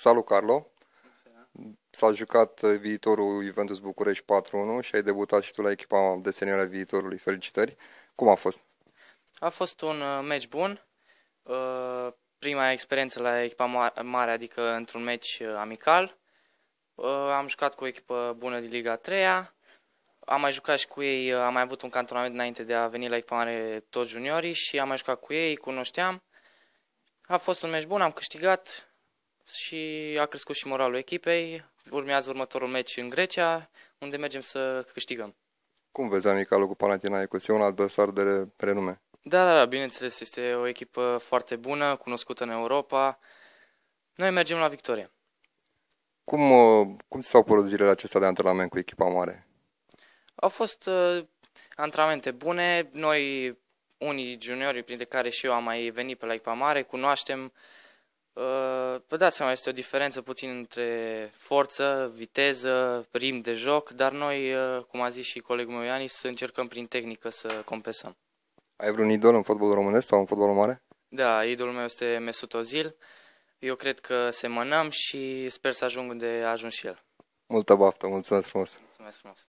Salut, Carlo! S-a jucat uh, viitorul Juventus București 4-1 și ai debutat și tu la echipa de senior viitorului. Felicitări! Cum a fost? A fost un uh, meci bun. Uh, prima experiență la echipa mare, adică într-un meci amical. Am jucat cu o echipă bună din Liga 3 am mai jucat și cu ei, am mai avut un cantonament înainte de a veni la echipa mare toți juniorii și am mai jucat cu ei, cunoșteam. A fost un meci bun, am câștigat, și a crescut și moralul echipei. Urmează următorul meci în Grecia, unde mergem să câștigăm. Cum vezi amicalul cu Panathinaikos? E un adversar de renume. Da, da, da, bineînțeles, este o echipă foarte bună, cunoscută în Europa. Noi mergem la victorie. Cum, uh, cum s-au părut zilele acestea de antrenament cu echipa mare? Au fost uh, antrenamente bune. Noi, unii juniori, printre care și eu am mai venit pe la echipa mare, cunoaștem uh, Uh, vă dați seama, este o diferență puțin între forță, viteză, rim de joc, dar noi, uh, cum a zis și colegul meu Ianis, să încercăm prin tehnică să compensăm. Ai vreun idol în fotbalul românesc sau în fotbalul mare? Da, idolul meu este Mesut Ozil. Eu cred că semănăm și sper să ajung unde a ajuns și el. Multă baftă, mulțumesc frumos! Mulțumesc frumos!